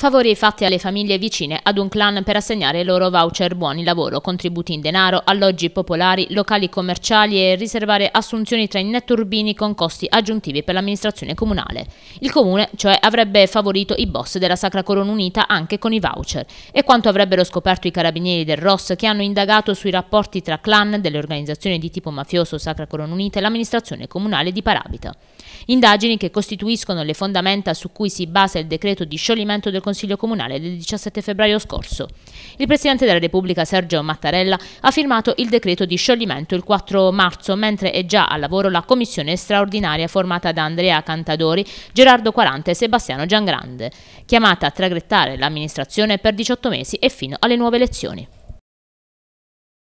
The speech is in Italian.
Favori fatti alle famiglie vicine ad un clan per assegnare loro voucher buoni lavoro, contributi in denaro, alloggi popolari, locali commerciali e riservare assunzioni tra i net urbini con costi aggiuntivi per l'amministrazione comunale. Il comune, cioè, avrebbe favorito i boss della Sacra Corona Unita anche con i voucher. E quanto avrebbero scoperto i carabinieri del ROS che hanno indagato sui rapporti tra clan delle organizzazioni di tipo mafioso Sacra Corona Unita e l'amministrazione comunale di Parabita. Indagini che costituiscono le fondamenta su cui si basa il decreto di scioglimento del Consiglio Comunale del 17 febbraio scorso. Il Presidente della Repubblica Sergio Mattarella ha firmato il decreto di scioglimento il 4 marzo, mentre è già al lavoro la commissione straordinaria formata da Andrea Cantadori, Gerardo Quarante e Sebastiano Giangrande, chiamata a traghettare l'amministrazione per 18 mesi e fino alle nuove elezioni.